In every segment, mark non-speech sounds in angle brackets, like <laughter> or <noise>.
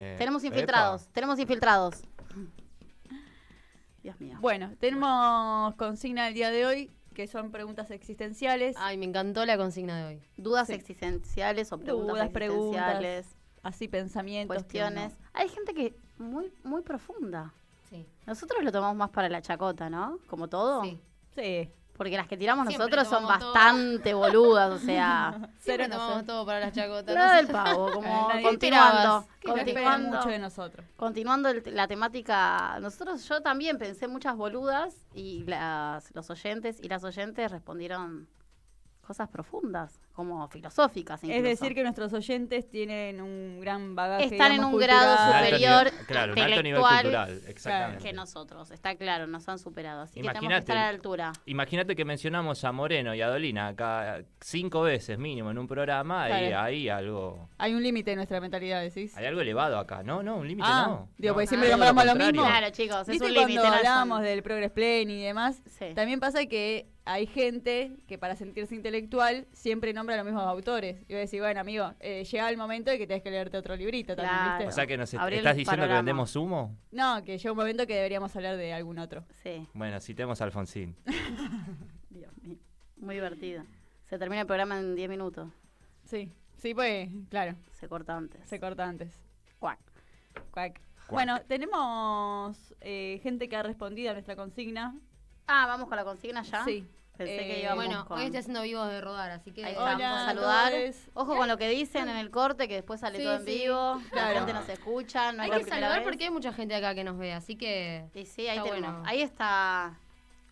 Eh, tenemos infiltrados, tenemos infiltrados. Dios mío. Bueno, tenemos consigna del día de hoy, que son preguntas existenciales. Ay, me encantó la consigna de hoy. Dudas existenciales o preguntas Dudas, existenciales. así pensamientos. Cuestiones. Hay gente que muy, muy profunda. Sí. Nosotros lo tomamos más para la chacota, ¿no? Como todo. Sí. Sí. Porque las que tiramos nosotros son bastante boludas, o <laughs> sea. no tomamos todo para las chacotas. Nada del pavo, como continuando. Continuando, mucho de nosotros. continuando la temática. Nosotros, yo también pensé muchas boludas y las, los oyentes y las oyentes respondieron cosas profundas, como filosóficas. Incluso. Es decir, que nuestros oyentes tienen un gran bagaje. Están en un grado superior, claro, intelectual, un alto nivel cultural, exactamente. que nosotros. Está claro, nos han superado. Así que tenemos que estar a la altura. Imagínate que mencionamos a Moreno y a Dolina acá cinco veces mínimo en un programa y hay algo. Hay un límite en nuestra mentalidad, decís. Hay algo elevado acá, ¿no? No, un límite ah, no. Digo, porque siempre nombramos lo, mismo. Claro, chicos, es un límite. Cuando hablamos del Progress Plane y demás, sí. también pasa que hay gente que para sentirse intelectual siempre nombra a los mismos autores. Y a decir, bueno, amigo, eh, llega el momento de que tenés que leerte otro librito también, O sea, que nos estás diciendo que vendemos humo. No, que llega un momento que deberíamos hablar de algún otro. Sí. Bueno, citemos a Alfonsín. <laughs> Dios mío. Muy divertido. Se termina el programa en 10 minutos. Sí. Sí, pues, claro. Se corta antes. Se corta antes. Cuac. Bueno, tenemos eh, gente que ha respondido a nuestra consigna. Ah, vamos con la consigna ya. Sí. Pensé que eh, bueno, hoy estoy haciendo vivos de rodar, así que vamos a saludar. Ojo con lo que dicen en el corte, que después sale todo en vivo. La gente nos escucha. hay que saludar porque hay mucha gente acá que nos ve, así que sí, ahí Está bueno. Ahí está.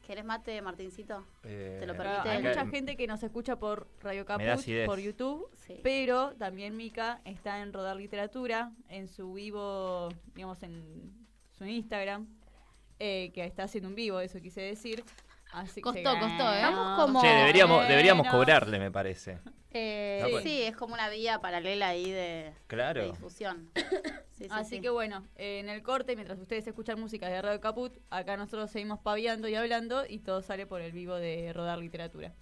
¿Querés mate, Martincito? Eh, Te lo permite. hay mucha gente que nos escucha por Radio Campus, por YouTube, pero también Mica está en Rodar Literatura, en su vivo, digamos, en su Instagram, eh, que está haciendo un vivo, eso quise decir, costó, costó, ¿eh? como... deberíamos, deberíamos cobrarle, me parece. Eh, Sí, es como una vía paralela ahí de, claro. difusión. <coughs> Así que bueno, eh, en el corte, mientras ustedes escuchan música de Radio Caput, acá nosotros seguimos paviando y hablando y todo sale por el vivo de Rodar Literatura.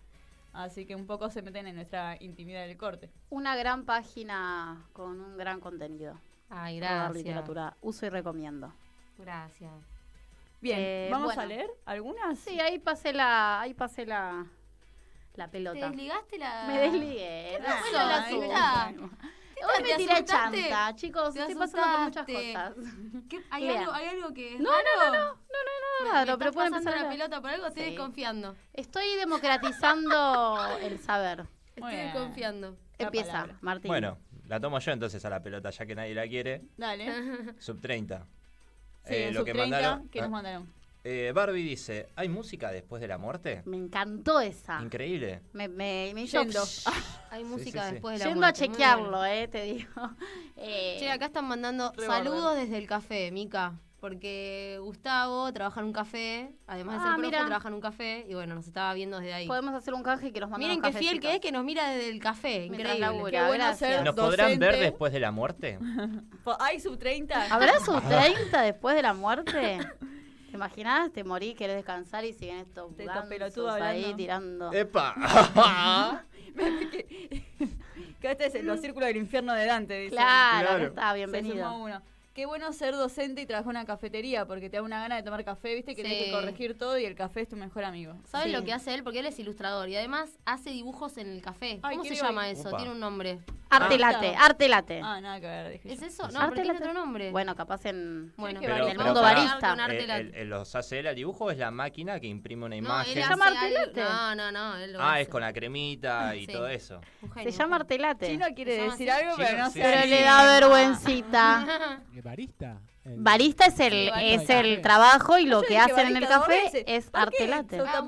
Así que un poco se meten en nuestra intimidad del corte. Una gran página con un gran contenido. Ay, gracias. Rodar Literatura, uso y recomiendo. Gracias. Bien, eh, ¿vamos a leer algunas? Sí, ahí pasé la, ahí pasé la, la pelota. ¿Te desligaste la...? Me desligué. No, no, la, la suya. Hoy me tiré chanta, chicos. Estoy pasando por muchas cosas. ¿Hay, algo, ¿Hay, algo, que.? Es no, no, no, no, no, no, no, pero pueden pasar. la pelota por algo? Estoy desconfiando. Estoy democratizando <laughs> el saber. Estoy desconfiando. Empieza, Martín. Bueno, la tomo yo entonces a la pelota, ya que nadie la quiere. Dale. Sub 30. Sí, eh, lo que mandaron. Que nos ah, mandaron. Eh, Barbie dice, ¿hay música después de la muerte? Me encantó esa. Increíble. Me, me, me yendo. <laughs> Hay música después de la muerte. Yendo a chequearlo, eh, te digo. <laughs> Eh, che, acá están mandando saludos desde el café, Mica porque Gustavo trabaja en un café, además de ser ah, profe, trabaja en un café, y bueno, nos estaba viendo desde ahí. Podemos hacer un canje que nos manda Miren qué fiel que es que nos mira desde el café, Qué bueno ¿Nos podrán ver después de la muerte? <laughs> ¿Hay sub 30? ¿Habrá <laughs> sub 30 después de la muerte? ¿Te imaginás? Te morís, querés descansar y siguen estos Te ahí tirando. ¡Epa! <laughs> que este es los círculo del infierno de Dante, Claro, está, bienvenido qué bueno ser docente y trabajar en una cafetería, porque te da una gana de tomar café, viste, que tienes que corregir todo y el café es tu mejor amigo. ¿Sabes lo que hace él? Porque él es ilustrador y además hace dibujos en el café. ¿Cómo se llama eso? Tiene un nombre. Artelate, ah, Artelate. Ah, nada que ver, ¿Es eso? No, arte tiene otro nombre. Bueno, capaz en, el mundo barista. ¿Los hace él al dibujo? ¿Es la máquina que imprime una imagen? No, se llama arte late. No, no, no. Él lo ah, es con la cremita y todo eso. Se llama arte Chino quiere decir algo, pero no sé. Pero le da vergüencita. <laughs> barista. Barista es el, es el trabajo y lo que hacen en el café ah, es arte latte. Ah,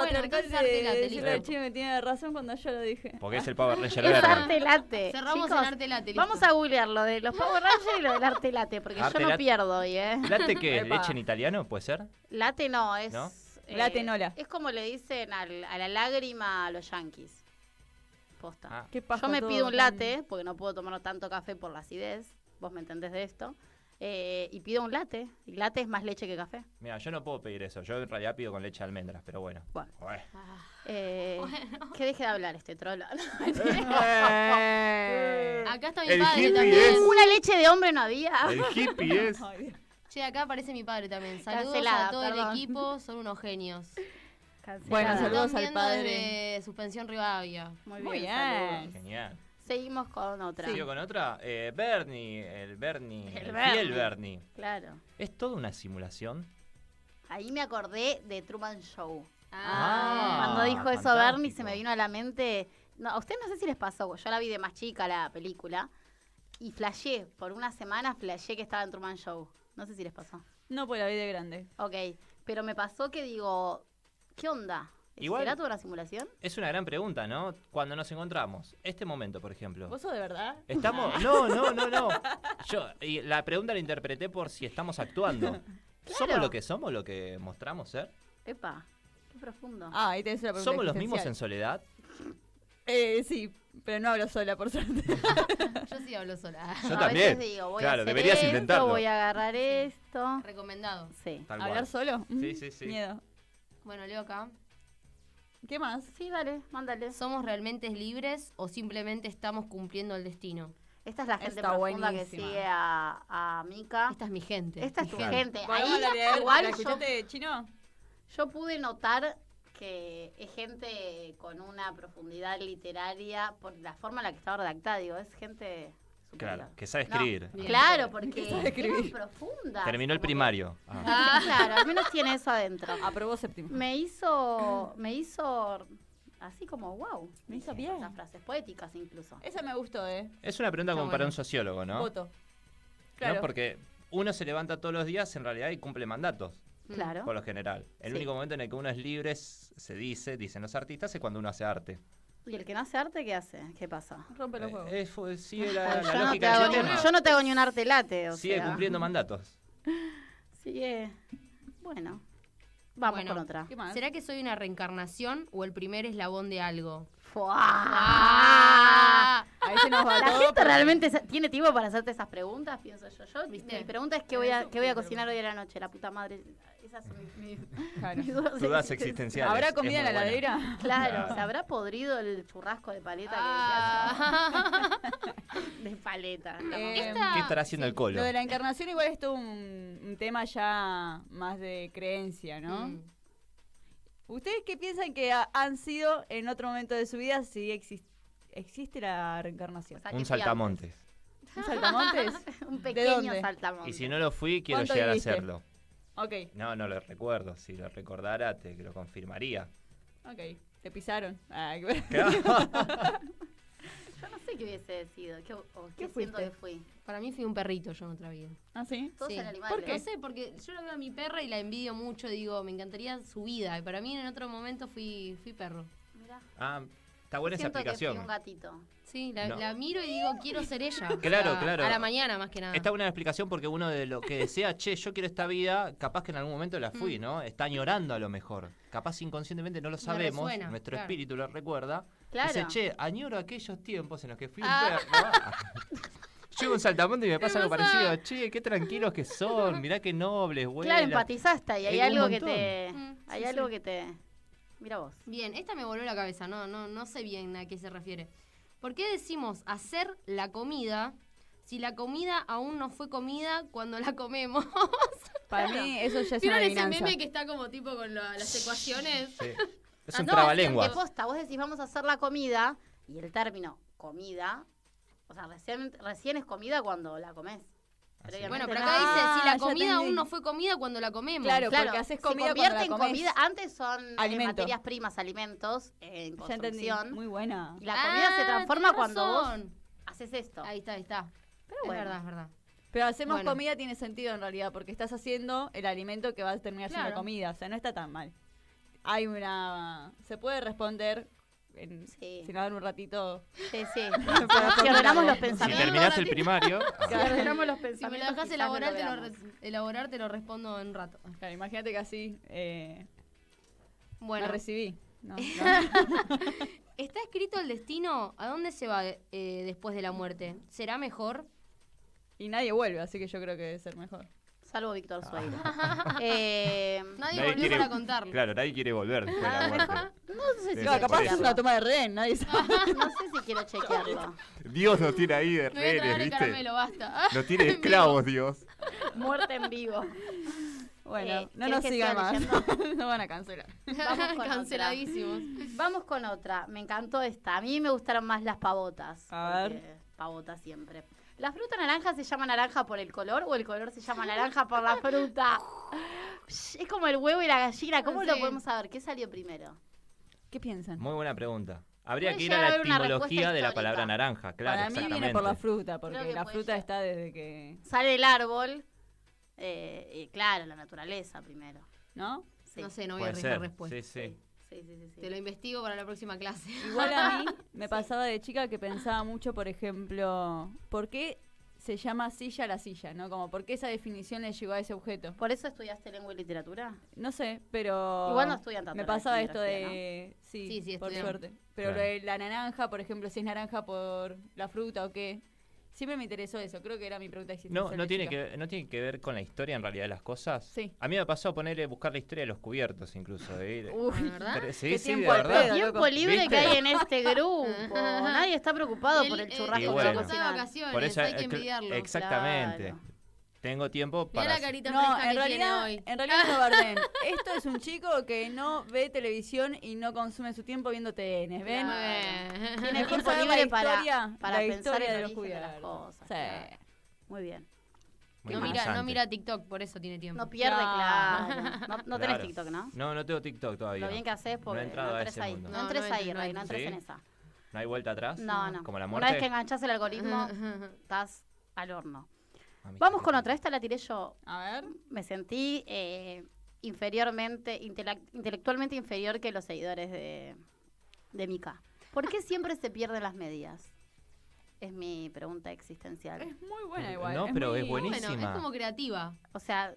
me tiene razón cuando yo lo dije. Porque es el Power Ranger Es arte latte. <laughs> Cerramos Chicos, arte latte. Vamos a googlear lo de los Power Rangers y lo del arte latte, porque yo no pierdo hoy, ¿eh? ¿Latte qué? ¿Leche en italiano puede ser? Late no, es... ¿No? Eh, la Es como le dicen a la lágrima a los yankees Posta. Ah. Yo me pido un latte, porque no puedo tomar tanto café por la acidez. Vos me entendés de esto. Eh, y pido un latte. Y latte es más leche que café. Mira, yo no puedo pedir eso. Yo en realidad pido con leche de almendras, pero bueno. Bueno. Ah. Eh, que deje de hablar este troll. <laughs> Eh. acá está mi padre también. Una leche de hombre no había. El hippie <laughs> es. Che, acá aparece mi padre también. Saludos a todo el equipo, son unos genios. Bueno, saludos al padre. Suspensión Rivadavia. Muy bien. Genial. Seguimos con otra. ¿Sigo con otra? Eh, Bernie, el Bernie. El, el Bernie. Claro. ¿Es toda una simulación? Ahí me acordé de Truman Show. Ah, ah Cuando dijo eso Bernie se me vino a la mente. No, a usted no sé si les pasó, yo la vi de más chica la película y flashé, por una semana flashé que estaba en Truman Show. No sé si les pasó. No, pues la vi de grande. Ok, pero me pasó que digo, ¿qué onda? ¿Será toda una simulación? Es una gran pregunta, ¿no? Cuando nos encontramos, este momento, por ejemplo. ¿Vos sos de verdad? ¿Estamos? <laughs> No, no, no, no. Yo la pregunta la interpreté por si estamos actuando. <laughs> ¿Somos lo que somos, lo que mostramos ser? Epa, qué profundo. Ah, ahí tenés la pregunta ¿Somos los mismos en soledad? Eh, sí, pero no hablo sola, por suerte. <laughs> Yo sí hablo sola. Yo también. digo, voy claro, a deberías esto, intentarlo. Voy a agarrar esto. Recomendado. Sí. ¿Hablar solo? Sí, mm, sí, sí. Miedo. Bueno, leo acá. ¿Qué más? Sí, dale, mándale. ¿Somos realmente libres o simplemente estamos cumpliendo el destino? Esta es la gente profunda que sigue a, Mika. Esta es mi gente. Esta es tu gente. gente. Ahí, igual yo, chino? yo pude notar que es gente con una profundidad literaria por la forma en la que está redactada. Digo, es gente Claro, que sabe escribir. claro, porque es profunda. Terminó el primario. Ah. <laughs> Claro, al menos tiene eso adentro. Aprobó séptimo. Me hizo, me hizo así como wow. Me hizo bien. Las frases poéticas incluso. Esa me gustó, ¿eh? Es una pregunta como para un sociólogo, ¿no? Voto. Claro. Porque uno se levanta todos los días en realidad y cumple mandatos. Claro. Por lo general. El único momento en el que uno es libre, se dice, dicen los artistas, es cuando uno hace arte. ¿Y el que no hace arte qué hace? ¿Qué pasa? Rompe los huevos. la, yo, no te yo no un arte late. O sigue cumpliendo mandatos. <laughs> Sigue. Bueno. Vamos con otra. ¿Será que soy una reencarnación o el primer eslabón de algo? La gente realmente tiene tiempo para hacerte esas preguntas, pienso yo. Mi pregunta es qué voy a, qué voy a cocinar hoy a la noche, la puta madre. Esas son mis, dudas, existenciales. ¿Habrá comida en la ladera? heladera? Claro, ¿se habrá podrido el churrasco de paleta que <laughs> De paleta. Eh, ¿Qué estará haciendo el colo? Lo de la encarnación igual es todo un, tema ya más de creencia, ¿no? Mm. ¿Ustedes qué piensan que han sido en otro momento de su vida si existe la reencarnación? Un saltamontes. <laughs> ¿Un saltamontes? Un pequeño saltamontes. Y si no lo fui, quiero llegar a hacerlo. Ok, No, no lo recuerdo. Si lo recordara, te lo confirmaría. ok. Te pisaron. Ah, <laughs> <laughs> Yo no sé qué hubiese sido, qué, o siento que fui. Para mí fui un perrito yo en otra vida. ¿Ah, sí? sí. ¿Por qué? sé, porque yo la veo a mi perra y la envidio mucho, digo, me encantaría su vida. Y para mí en otro momento fui, fui perro. Mirá. Ah, está buena esa Sí, la, miro y digo, quiero ser ella. <laughs> Claro, claro. A la mañana más que nada. Está buena explicación porque uno de lo que desea, che, yo quiero esta vida, capaz que en algún momento la fui, mm. ¿no? Está añorando a lo mejor. Capaz inconscientemente no lo sabemos, nuestro espíritu lo recuerda. Claro. Dice, che, añoro aquellos tiempos en los que fui un ah. perro. Llego <laughs> ah. un saltamonte y me pasa algo parecido. Che, qué tranquilos que son, mirá qué nobles, güey. Claro, empatizaste y hay, algo que te. Mm, hay algo que te. Mira vos. Bien, esta me voló la cabeza, no, no, no sé bien a qué se refiere. ¿Por qué decimos hacer la comida si la comida aún no fue comida cuando la comemos? <laughs> Para mí eso ya es una ese meme que está como tipo con las ecuaciones? Es un <laughs> no, posta, vos decís vamos a hacer la comida y el término comida, o sea, recién, recién es comida cuando la comés. Bueno, pero acá dice, si la ah, comida aún no fue comida cuando la comemos. Claro, claro porque haces comida se convierte en comida. Antes son eh, materias primas, alimentos, eh, en construcción. Muy buena. la comida se ah, transforma cuando vos haces esto. Ahí está, ahí está. Pero bueno. Es verdad, es verdad. Pero hacemos comida tiene sentido en realidad, porque estás haciendo el alimento que va a terminar siendo comida. O sea, no está tan mal. Hay una... Se puede responder si nos dan un ratito. Sí, sí. <laughs> si ordenamos los pensamientos. Si terminás el primario. <laughs> Si me lo dejas elaborar, te lo lo respondo en un rato. Claro, imagínate que así. Eh, bueno. recibí. <laughs> ¿Está escrito el destino? ¿A dónde se va eh, después de la muerte? ¿Será mejor? Y nadie vuelve, así que yo creo que debe ser mejor. Salvo Víctor ah. Suárez. Eh, nadie, volvió para contarlo. Claro, nadie quiere volver después de la muerte capaz es una toma de rehén, nadie no sé si quiero chequearlo. Dios nos tiene ahí de rehenes, no ¿viste? basta. Nos tiene <laughs> esclavos, Dios. Muerte en vivo. Bueno, eh, no nos sigan más. <laughs> no van a cancelar. Vamos <laughs> Canceladísimos. Vamos con otra. Me encantó esta. A mí me gustaron más las pavotas. A ver. Pavotas siempre. ¿La fruta naranja se llama naranja por el color o el color se llama naranja por la fruta? es como el huevo y la gallina. ¿Cómo lo podemos saber? ¿Qué salió primero? ¿Qué piensan? Muy buena pregunta. Habría que ir a la etimología de la palabra naranja, claro. Para mí viene por la fruta, porque la fruta está desde que. Sale el árbol, eh, claro, la naturaleza primero. ¿No? No sé, no voy a dar respuesta. Sí sí. sí sí. Sí, Te lo investigo para la próxima clase. Igual a mí <laughs> me pasaba de chica que pensaba mucho, por ejemplo, ¿por qué se llama silla a la silla, ¿no? Como, ¿por qué esa definición le llegó a ese objeto? ¿Por eso estudiaste lengua y literatura? No sé, pero... Igual no estudian tanto Me pasaba esto de... Sí, sí, por suerte. Pero lo de la naranja, por ejemplo, si es naranja por la fruta o qué... Siempre me interesó eso, creo que era mi pregunta No, no tiene, que, no tiene que ver con la historia en realidad de las cosas. Sí. A mí me pasó pasado ponerle buscar la historia de los cubiertos incluso. Uy, ¿verdad? sí, sí, tiempo, de verdad. tiempo libre que hay en este grupo. <laughs> Nadie está preocupado por el eh, churrasco bueno, por eso, hay que eh, envidiarlo. Exactamente tengo tiempo para... la carita no, en realidad, hoy. en realidad no Bardem. <laughs> Esto es un chico que no ve televisión y no consume su tiempo viendo TN, ¿ven? Tiene tiempo libre para, para la pensar historia de los Cosas, sí. Muy bien. no, mira, TikTok, por eso tiene tiempo. No pierde, claro. No, tenés TikTok, ¿no? No, no tengo TikTok todavía. Lo bien que haces, porque no, entres ahí. No, entres ahí, no entres en esa. ¿No hay vuelta atrás? No, no. Como la muerte. Una vez que enganchás el algoritmo, <laughs> estás al horno. Vamos con otra, esta la tiré yo. A ver. Me sentí eh, inferiormente, intelectualmente inferior que los seguidores de, de Mika. ¿Por qué siempre se pierden las medias? Es mi pregunta existencial. Es muy buena igual. No, pero es buenísima. es como creativa. O sea,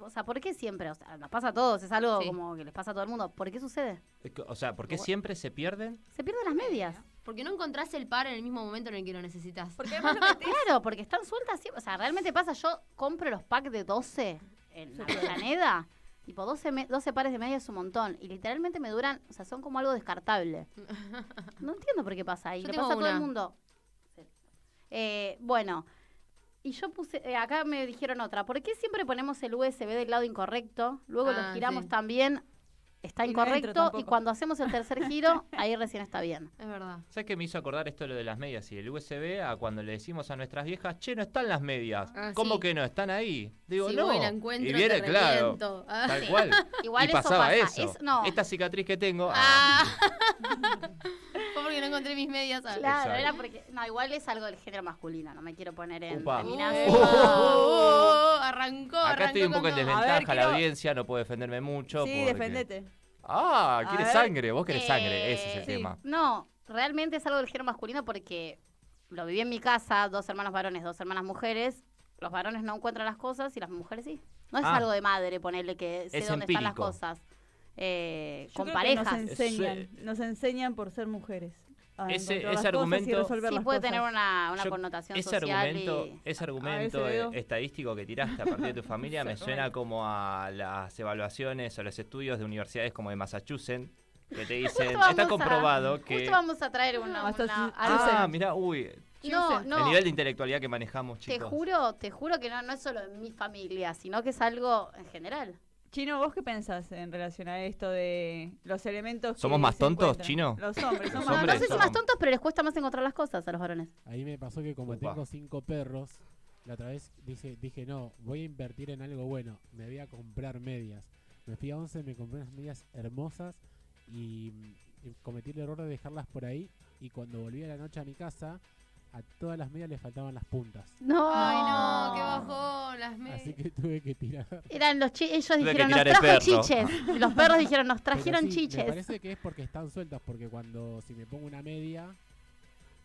o sea, ¿por qué siempre? O sea, nos pasa a todos, es algo como que les pasa a todo el mundo. ¿Por qué sucede? O sea, ¿por qué siempre se pierden? Se pierden las medias porque no encontrás el par en el mismo momento en el que lo necesitas. <laughs> Claro, porque están sueltas siempre. O sea, realmente pasa, yo compro los packs de 12 en la Planeda. Tipo, 12, 12 pares de media es un montón. Y literalmente me duran, o sea, son como algo descartable. <laughs> No entiendo por qué pasa. ahí. yo pasa a todo el mundo. Eh, bueno, y yo puse, eh, acá me dijeron otra, ¿por qué siempre ponemos el USB del lado incorrecto? Luego lo ah, giramos también está incorrecto y cuando hacemos el tercer giro, <laughs> ahí recién está bien. Es verdad. ¿Sabes qué me hizo acordar esto de lo de las medias y el USB a cuando le decimos a nuestras viejas, che, no están las medias? Ah, ¿Cómo que no? ¿Están ahí? Digo, no. y viene, claro. tal ah. cual. <laughs> Igual y eso pasaba eso. no. Esta cicatriz que tengo. Ah. ah. <laughs> porque no encontré mis medias antes. Claro, era porque. No, igual es algo del género masculino, no me quiero poner en. Upa. arrancó, Acá estoy un poco en desventaja, la audiencia no puedo defenderme mucho. Sí, defendete. Ah, ¿quieres sangre, vos querés sangre, eh, ese es el tema. No, realmente es algo del género masculino porque lo viví en mi casa, dos hermanos varones, dos hermanas mujeres. Los varones no encuentran las cosas y las mujeres sí. No es ah. algo de madre, ponerle que sé dónde están las cosas eh, con parejas. Nos enseñan, nos enseñan por ser mujeres. Ese, ese argumento sí puede tener una, connotación ese argumento, ese ah, argumento e- estadístico que tiraste a partir de tu <laughs> familia me suena como a las evaluaciones o los estudios de universidades como de Massachusetts que te <laughs> dicen está comprobado que justo vamos a traer una, ah mira uy el nivel de intelectualidad que manejamos chicos te juro te juro que no no es solo en mi familia sino que es algo en general Chino, ¿vos qué pensás en relación a esto de los elementos ¿Somos más tontos, Chino? Los hombres, <laughs> son más- No, sé si más tontos, pero les cuesta más encontrar las cosas a los varones. Ahí me pasó que como tengo cinco perros, la otra vez dije, dije, no, voy a invertir en algo bueno, me voy a comprar medias. Me fui a 11, me compré unas medias hermosas y cometí el error de dejarlas por ahí. Y cuando volví a la noche a mi casa, a todas las medias le faltaban las puntas. No, Ay, no, qué bajó! las medias. Así que tuve que tirar. Eran los ellos dijeron, nos trajo chiches. Los perros dijeron, nos trajeron Me parece que es porque están sueltas, porque cuando si me pongo una media,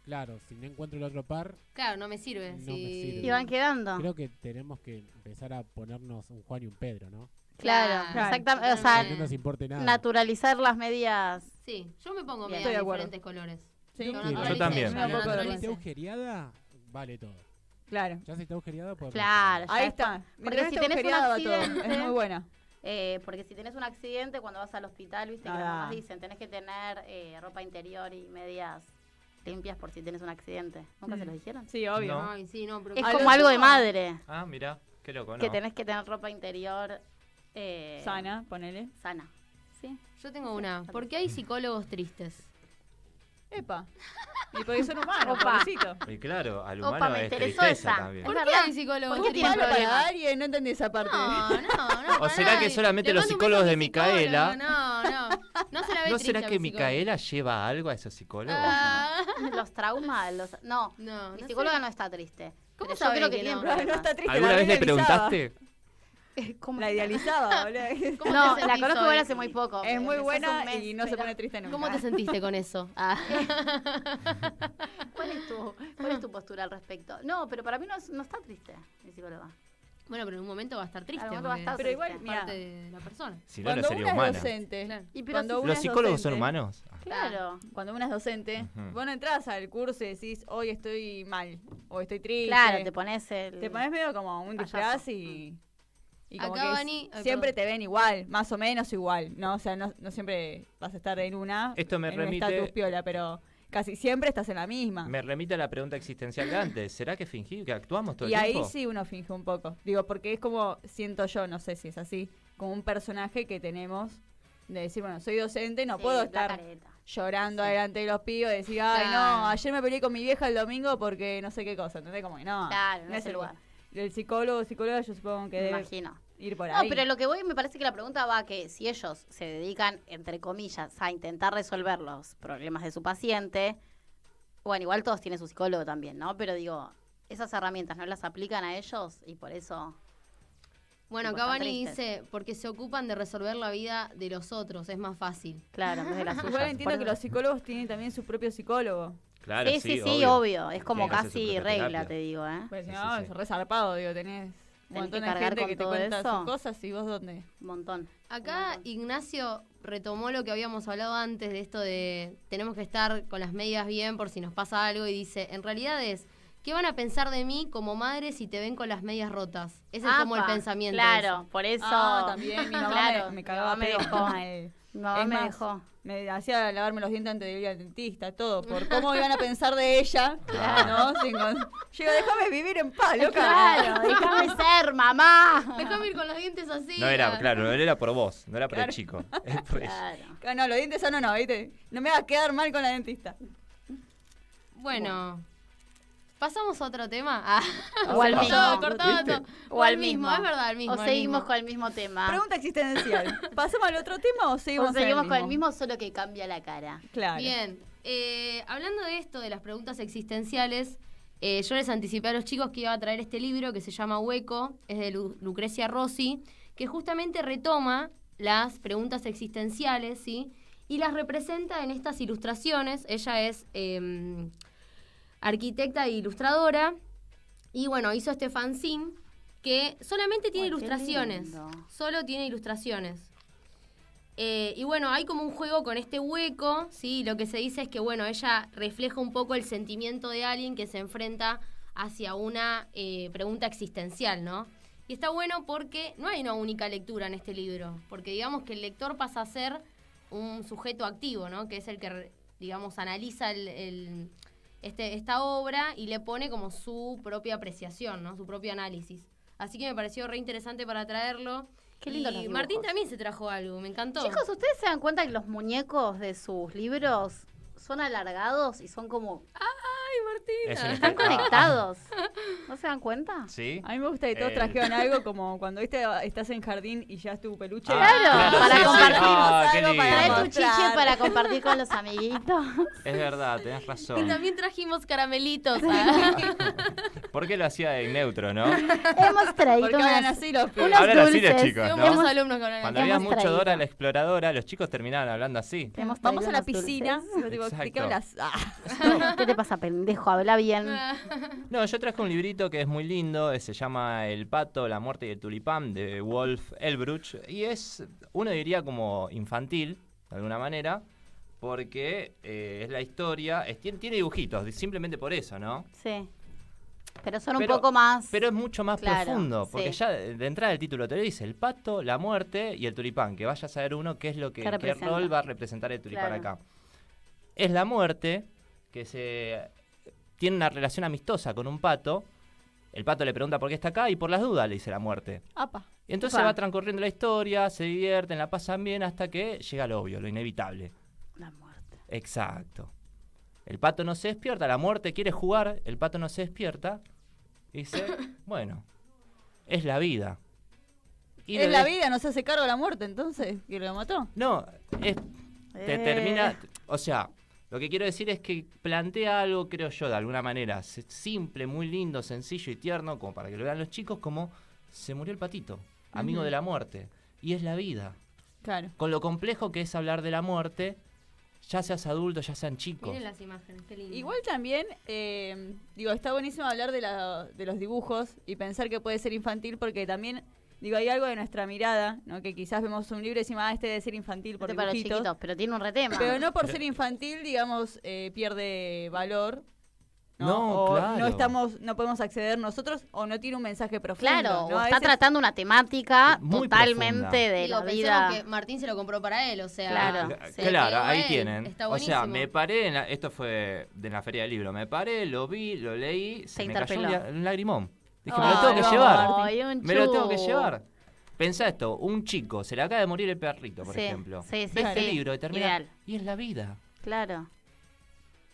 claro, si no encuentro el otro par, Claro, no me sirve. Y van quedando. creo que tenemos que empezar a ponernos un Juan y un Pedro, ¿no? Claro, exactamente. O sea, naturalizar las medias. Sí, yo me pongo medias de diferentes colores yo también. Si está agujereada, vale todo. Claro. Ya si está agujereada, Claro, ahí está. Porque si tenés un accidente, todo. es muy buena. Eh, porque si tenés un accidente, cuando vas al hospital, viste que las ah, dicen, tenés que tener eh, ropa interior y medias limpias por si tenés un accidente. ¿Nunca se mm. los dijeron? Sí, obvio. es como algo de madre. Ah, mirá, qué loco, Que tenés que tener ropa interior... Eh, sana, ponele. Sana, sí. Yo tengo una. ¿Por qué hay psicólogos tristes? Epa. Y porque ser humano, pobrecito. Y claro, al humano Opa, me es interesó tristeza esa. también. ¿Por qué psicólogos ¿Por qué que alguien? No entendí esa parte. No, no, <laughs> ¿O será que solamente los psicólogos de Micaela? No, no. No, ¿No será que Micaela lleva algo a esos psicólogos? Ah. los traumas, los... No, no mi psicóloga no, está triste. ¿Cómo que, no? está ¿Alguna vez le preguntaste? la idealizaba, <laughs> boludo. no, la conozco ahora hace muy poco. Es muy buena y no se pone triste nunca. ¿Cómo te sentiste con eso? Ah. <laughs> ¿Cuál, es tu, ¿Cuál es tu postura al respecto? No, pero para mí no, no está triste mi psicóloga. Bueno, pero en un momento va a estar triste. Va pero igual mira parte de la persona. Sí, cuando no una Es docente, ¿Los psicólogos son humanos? Claro. Cuando una es docente, vos no entras al curso y decís, hoy estoy mal, o estoy triste. Claro, te pones el... Te pones medio como un disfraz y... Mm. Y siempre te ven igual, más o menos igual, ¿no? O sea, no, siempre vas a estar en una. Esto me en remite- piola, pero casi siempre estás en la misma. Me remite a la pregunta existencial de antes. ¿Será que fingimos, que actuamos todo Y ahí sí uno finge un poco. Digo, porque es como, siento yo, no sé si es así, como un personaje que tenemos de decir, bueno, soy docente, no puedo estar llorando delante de los pibos y decir, ay, no, ayer me peleé con mi vieja el domingo porque no sé qué cosa, ¿entendés? Como que no, no, es el lugar el psicólogo, psicóloga, yo supongo que Imagino. ir por ahí. No, pero lo que voy, me parece que la pregunta va a que si ellos se dedican, entre comillas, a intentar resolver los problemas de su paciente, bueno, igual todos tienen su psicólogo también, ¿no? Pero digo, esas herramientas no las aplican a ellos y por eso... Bueno, Cavani dice, porque se ocupan de resolver la vida de los otros, es más fácil. Claro, es la <laughs> suya. Igual entiendo que los psicólogos tienen también su propio psicólogo. Claro, sí, sí, sí, obvio. Es como casi regla, te digo, ¿eh? Pues no, es resarpado, digo, tenés un montón de gente que te cuenta sus cosas y vos dónde. Un montón. Acá Ignacio retomó lo que habíamos hablado antes de esto de tenemos que estar con las medias bien por si nos pasa algo y dice, en realidad es ¿Qué van a pensar de mí como madre si te ven con las medias rotas? Ese es como el pensamiento. Claro, por ah, eso. también mi <laughs> mamá me, cagaba no me dejó. Me hacía lavarme los dientes antes de ir al dentista, todo, por cómo <laughs> iban a pensar de ella. Claro. ¿no? déjame vivir en paz, loca. Claro, déjame ser, mamá. Déjame ir con los dientes así. No era, claro, no era por vos, no era por el chico. claro. No, los dientes son no, ¿viste? No me va a quedar mal con la dentista. bueno. ¿Pasamos a otro tema? Ah. <laughs> O, al mismo. o al mismo, es verdad, al mismo. O seguimos con el mismo tema. Pregunta existencial. <laughs> ¿Pasamos al otro tema o seguimos, o seguimos con el mismo, solo que cambia la cara? Claro. Bien. Eh, hablando de esto, de las preguntas existenciales, eh, yo les anticipé a los chicos que iba a traer este libro que se llama Hueco, es de Lucrecia Rossi, que justamente retoma las preguntas existenciales, ¿sí? Y las representa en estas ilustraciones. Ella es. Em, arquitecta e ilustradora. Y bueno, hizo este fanzine que solamente tiene ilustraciones. Solo tiene ilustraciones. Eh, y bueno, hay como un juego con este hueco, ¿sí? Lo que se dice es que, bueno, ella refleja un poco el sentimiento de alguien que se enfrenta hacia una eh, pregunta existencial, ¿no? Y está bueno porque no hay una única lectura en este libro, porque digamos que el lector pasa a ser un sujeto activo, ¿no? Que es el que, digamos, analiza el este, esta obra y le pone como su propia apreciación, ¿no? su propio análisis. Así que me pareció re interesante para traerlo. Qué lindo Martín también se trajo algo, me encantó. Chicos, ¿ustedes se dan cuenta que los muñecos de sus libros son alargados y son como ah, están ah. conectados. ¿No se dan cuenta? Sí. A mí me gusta que todos eh. trajeron algo como cuando viste, estás en jardín y ya es tu peluche. Claro, para compartir. para tu para compartir con los amiguitos. Es verdad, tenés razón. Y también trajimos caramelitos. Ah. <laughs> ¿Por qué lo hacía en neutro, no? Hemos traído los unos Hablan así los chicos, Cuando había mucho traído. Dora la exploradora, los chicos terminaban hablando así. Vamos a la piscina. Ah. <laughs> ¿Qué te pasa, pendejo? habla bien. <laughs> No, yo traje un librito que es muy lindo, eh, se llama El pato, la muerte y el tulipán de Wolf Elbruch y es, uno diría como infantil, de alguna manera, porque eh, es la historia, tiene, dibujitos, simplemente por eso, ¿no? Sí. Pero son un poco más. Pero es mucho más profundo, porque ya de entrada el título te lo dice: el pato, la muerte y el tulipán. Que vaya a saber uno qué es lo que, qué, rol va a representar el tulipán acá. Es la muerte que se tiene una relación amistosa con un pato. El pato le pregunta por qué está acá y por las dudas le dice la muerte. Apa. Y entonces va transcurriendo la historia, se divierten, la pasan bien hasta que llega lo obvio, lo inevitable. La muerte. Exacto. El pato no se despierta, la muerte quiere jugar, el pato no se despierta. Y dice, <coughs> bueno, es la vida. es la vida, no se hace cargo de la muerte entonces, que lo mató. No, es, te termina, eh. o sea, lo que quiero decir es que plantea algo, creo yo, de alguna manera, simple, muy lindo, sencillo y tierno, como para que lo vean los chicos, como se murió el patito, amigo de la muerte, y es la vida. Claro. Con lo complejo que es hablar de la muerte, ya seas adulto, ya sean chicos. Miren las imágenes, qué lindo. Igual también, eh, digo, está buenísimo hablar de, de los dibujos y pensar que puede ser infantil porque también Digo, hay algo de nuestra mirada, ¿no? Que quizás vemos un libro y decimos, ah, este de ser infantil por este para pero tiene un retema. Pero no por ser infantil, digamos, eh, pierde valor. No, no no estamos no podemos acceder nosotros o no tiene un mensaje profundo claro está tratando una temática totalmente de la vida que Martín se lo compró para él o sea claro, claro ahí tienen o sea me paré esto fue de la feria del libro me paré lo vi lo leí se, se me cayó un lagrimón Dije, me lo tengo que llevar. Me lo tengo que llevar. Pensá esto, un chico, se le acaba de morir el perrito, por ejemplo. Sí, sí, este libro y termina. Y es la vida. Claro.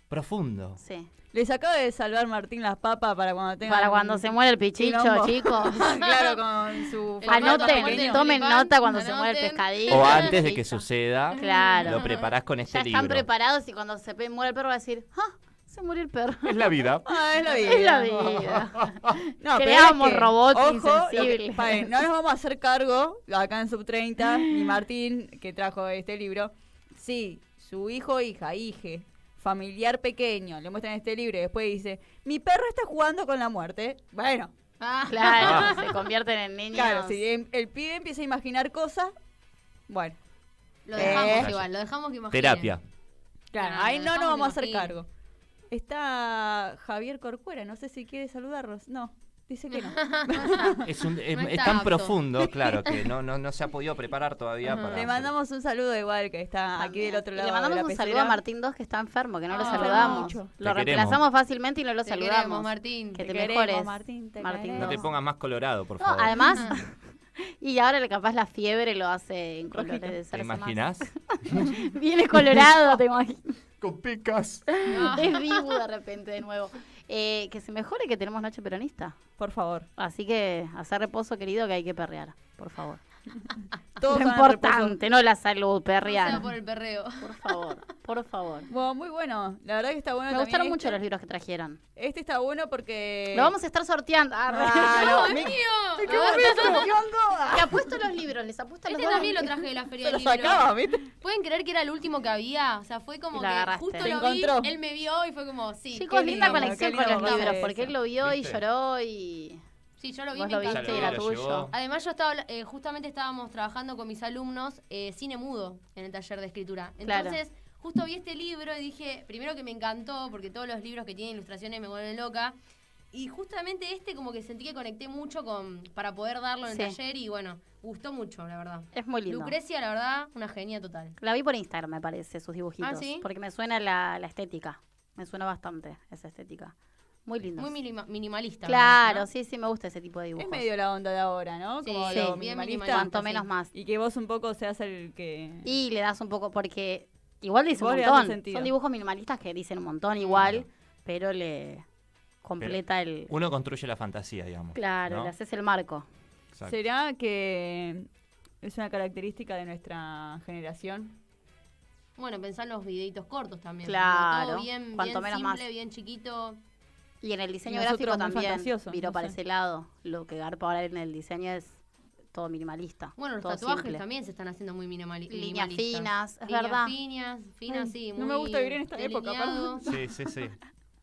Profundo. Sí. Les acaba de salvar Martín las papas para cuando tenga. Para cuando se muere el pichicho, chicos. <laughs> claro, con su. Anoten, tomen nota cuando se muere el pescadillo. O antes de que suceda. Claro. Lo preparás con este libro. Están preparados y cuando se muere el perro va a decir, ¡ah! Se murió el perro. Es la vida. <laughs> Ah, es la vida. Es la vida. <laughs> no, Creamos robots ojo, insensibles. Eh, no nos vamos a hacer cargo acá en Sub 30, ni <gasps> Martín, que trajo este libro. Sí, su hijo, hija, hije, familiar pequeño, le muestran este libro y después dice, mi perro está jugando con la muerte. Bueno. Ah. <laughs> claro, se convierten en niños. Claro, si el, pibe empieza a imaginar cosas, bueno. Lo dejamos eh, igual, lo dejamos que Terapia. Claro, ahí no nos vamos a hacer cargo. Está Javier Corcuera, no sé si quiere saludarlos. No, dice que no. <laughs> es, eh, tan profundo, <laughs> claro, que no, no, no se ha podido preparar todavía. le mandamos un saludo igual, que está aquí del otro lado. le mandamos un saludo a Martín 2, que está enfermo, que no lo ah, saludamos. Mucho. Lo reemplazamos fácilmente y no lo saludamos. Queremos, Martín. Que te, queremos, mejores. Martín, no te pongas más colorado, por favor. además, <laughs> <laughs> Y ahora capaz la fiebre lo hace en colores de ¿Te imaginas? <laughs> Viene colorado, te imaginas. Con picas. <laughs> Es vivo de repente de nuevo. Eh, que se mejore que tenemos noche peronista. Por favor. Así que hacer reposo, querido, que hay que perrear. Por favor. <laughs> Todo importante, no la salud, perrear. por el perreo. Por favor, por favor. <laughs> Bueno, muy bueno. La verdad que está bueno. Me gustaron mucho este. los libros que trajeron. Este está bueno porque. Lo vamos a estar sorteando. Ah, Te <laughs> apuesto los libros, les apuesto este los Este también lo traje de la feria. ¿viste? Pueden creer que era el último que había. O sea, fue como que justo lo encontró. vi, él me vio y fue como, sí. Chicos, linda conexión con los libros, porque él lo vio y lloró y. Sí, yo lo vi, me lo Además, yo estaba, eh, justamente estábamos trabajando con mis alumnos eh, cine mudo en el taller de escritura. Entonces, justo vi este libro y dije, primero que me encantó, porque todos los libros que tienen ilustraciones me vuelven loca. Y justamente este como que sentí que conecté mucho con para poder darlo en el taller y bueno, gustó mucho, la verdad. Es muy lindo. Lucrecia, la verdad, una genia total. La vi por Instagram, me parece, sus dibujitos. ¿Ah, sí? Porque me suena la, la estética. Me suena bastante esa estética. Muy lindo. Muy minimalista. Claro, sí, sí, me gusta ese tipo de dibujos. Es medio la onda de ahora, ¿no? Sí, Como bien minimalista. Cuanto menos más. Y que vos un poco seas el que... Y le das un poco, porque igual dice un montón. Son dibujos minimalistas que dicen un montón igual, pero le completa el... Uno construye la fantasía, digamos. Claro, le haces el marco. ¿Será que es una característica de nuestra generación? Bueno, pensar los videitos cortos también. Claro. bien, simple, bien chiquito. Y en el diseño gráfico también miró para ese lado. Lo que garpa ahora en el diseño es todo minimalista. Bueno, los tatuajes también se están haciendo muy minimalistas. Líneas finas, es Líneas verdad. Finas, finas, sí. Muy no me gusta vivir en esta época, <laughs> Sí, sí, sí.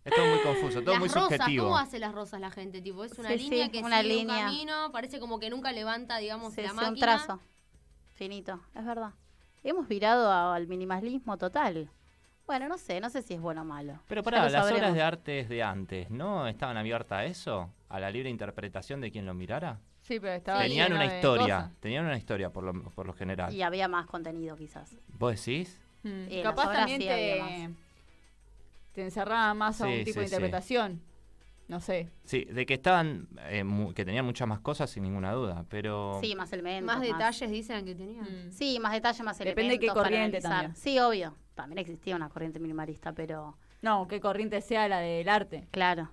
Es muy confuso, todo las muy rosas, ¿Cómo hace las rosas la gente? Tipo, es una línea que una sigue línea. un camino, parece como que nunca levanta, digamos, sí, la máquina. un trazo finito, es verdad. Hemos virado al minimalismo total. Bueno, no sé, no sé si es bueno o malo. Pero para las obras de arte de antes, ¿no estaban abiertas a eso? ¿A la libre interpretación de quien lo mirara? Sí, pero Tenían una historia, tenían una historia por lo, general. Y había más contenido quizás. ¿Vos decís? Hmm. Eh, Capaz también te, encerraba más a un tipo de interpretación. No sé. Sí, de que estaban, eh, que tenían muchas más cosas sin ninguna duda, pero... Sí, más elementos. Más, detalles dicen que tenían. Hmm. Sí, más detalles, más elementos. Depende de qué corriente también. Sí, obvio también existía una corriente minimalista, pero... No, qué corriente sea la del arte. Claro.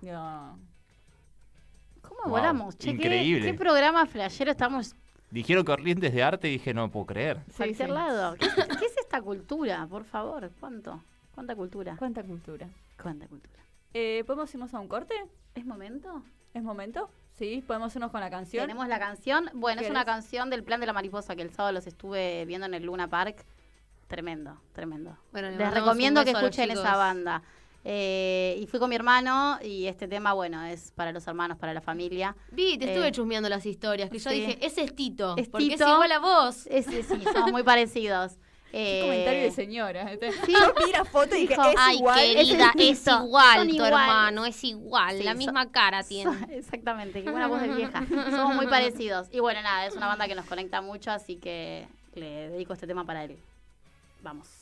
¿Cómo volamos? increíble. ¿qué, programa flashero estamos Dijeron corrientes de arte y dije, no puedo creer. <laughs> ¿Qué, es- esta cultura, por favor? ¿Cuánto? ¿Cuánta cultura? Cuánta cultura. ¿Cuánta cultura? Eh, ¿Podemos irnos a un corte? ¿Es momento? ¿Es momento? Sí, podemos irnos con la canción. Tenemos la canción. Bueno, es una canción del plan de la mariposa que el sábado los estuve viendo en el Luna Park. Tremendo, tremendo. Bueno, Les recomiendo que escuchen esa banda. Eh, y fui con mi hermano y este tema, bueno, es para los hermanos, para la familia. Vi, te estuve eh, chusmeando las historias, que yo dije, ese es Tito, porque es igual a vos. sí, somos muy parecidos. <laughs> comentario eh, de señora. Yo vi foto y dije, es Ay, igual. querida, es, igual tu hermano, es igual, la misma cara tiene. <laughs> exactamente, qué buena voz de vieja. <laughs> Somos muy parecidos. Y bueno, nada, es una banda que nos conecta mucho, así que le dedico este tema para él. Vamos.